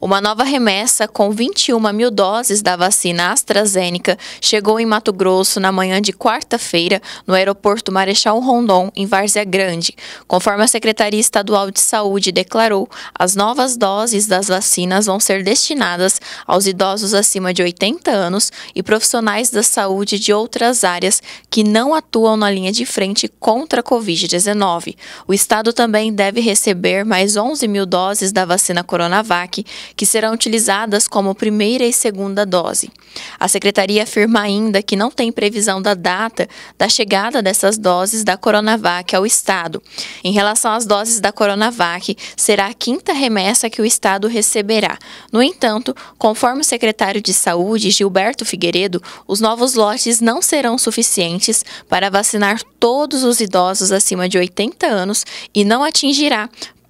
Uma nova remessa com 21 mil doses da vacina AstraZeneca chegou em Mato Grosso na manhã de quarta-feira no aeroporto Marechal Rondon, em Várzea Grande. Conforme a Secretaria Estadual de Saúde declarou, as novas doses das vacinas vão ser destinadas aos idosos acima de 80 anos e profissionais da saúde de outras áreas que não atuam na linha de frente contra a Covid-19. O Estado também deve receber mais 11 mil doses da vacina Coronavac que serão utilizadas como primeira e segunda dose. A secretaria afirma ainda que não tem previsão da data da chegada dessas doses da Coronavac ao Estado. Em relação às doses da Coronavac, será a quinta remessa que o Estado receberá. No entanto, conforme o secretário de Saúde, Gilberto Figueiredo, os novos lotes não serão suficientes para vacinar todos os idosos acima de 80 anos e não atingirá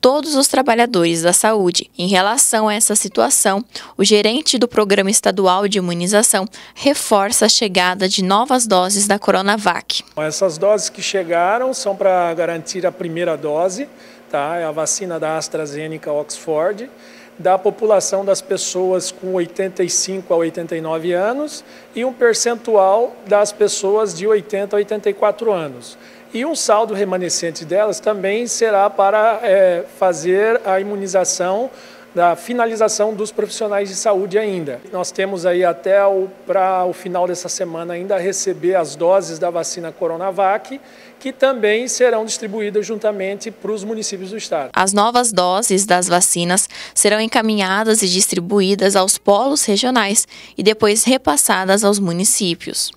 todos os trabalhadores da saúde. Em relação a essa situação, o gerente do Programa Estadual de Imunização reforça a chegada de novas doses da Coronavac. Essas doses que chegaram são para garantir a primeira dose tá? É a vacina da AstraZeneca Oxford, da população das pessoas com 85 a 89 anos e um percentual das pessoas de 80 a 84 anos. E um saldo remanescente delas também será para é, fazer a imunização da finalização dos profissionais de saúde ainda. Nós temos aí até para o final dessa semana ainda receber as doses da vacina Coronavac, que também serão distribuídas juntamente para os municípios do estado. As novas doses das vacinas serão encaminhadas e distribuídas aos polos regionais e depois repassadas aos municípios.